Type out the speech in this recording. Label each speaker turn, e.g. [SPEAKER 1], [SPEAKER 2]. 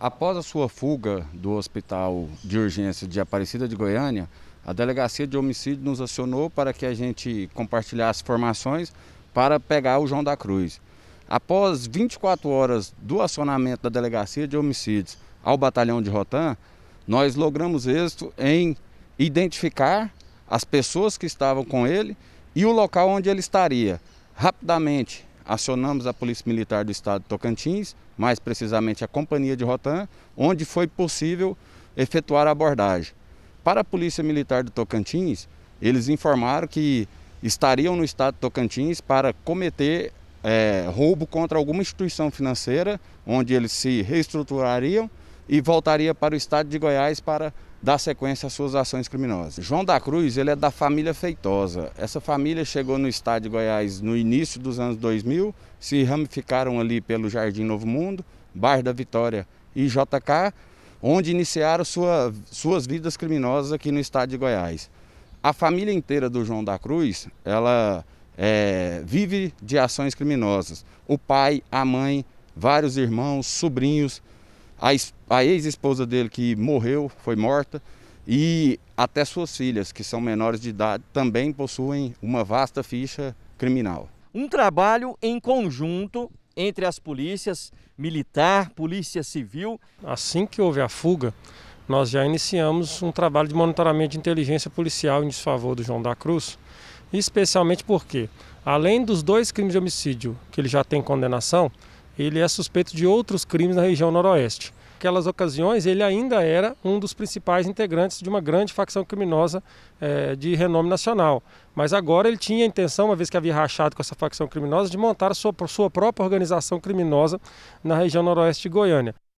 [SPEAKER 1] Após a sua fuga do Hospital de Urgência de Aparecida de Goiânia, a Delegacia de Homicídio nos acionou para que a gente compartilhasse informações para pegar o João da Cruz. Após 24 horas do acionamento da Delegacia de Homicídios ao Batalhão de Rotan, nós logramos êxito em identificar as pessoas que estavam com ele e o local onde ele estaria. Rapidamente acionamos a Polícia Militar do Estado de Tocantins, mais precisamente a Companhia de Rotan, onde foi possível efetuar a abordagem. Para a Polícia Militar do Tocantins, eles informaram que estariam no Estado de Tocantins para cometer é, roubo contra alguma instituição financeira, onde eles se reestruturariam e voltaria para o estado de Goiás para dar sequência às suas ações criminosas. João da Cruz, ele é da família Feitosa. Essa família chegou no estado de Goiás no início dos anos 2000, se ramificaram ali pelo Jardim Novo Mundo, Bairro da Vitória e JK, onde iniciaram sua, suas vidas criminosas aqui no estado de Goiás. A família inteira do João da Cruz, ela é, vive de ações criminosas. O pai, a mãe, vários irmãos, sobrinhos, a, a ex-esposa dele que morreu, foi morta, e até suas filhas, que são menores de idade, também possuem uma vasta ficha criminal. Um
[SPEAKER 2] trabalho em conjunto entre as polícias militar, polícia civil. Assim que houve a fuga, nós já iniciamos um trabalho de monitoramento de inteligência policial em desfavor do João da Cruz, especialmente porque, além dos dois crimes de homicídio que ele já tem condenação, ele é suspeito de outros crimes na região noroeste. Naquelas ocasiões, ele ainda era um dos principais integrantes de uma grande facção criminosa é, de renome nacional. Mas agora ele tinha a intenção, uma vez que havia rachado com essa facção criminosa, de montar sua, sua própria organização criminosa na região noroeste de Goiânia.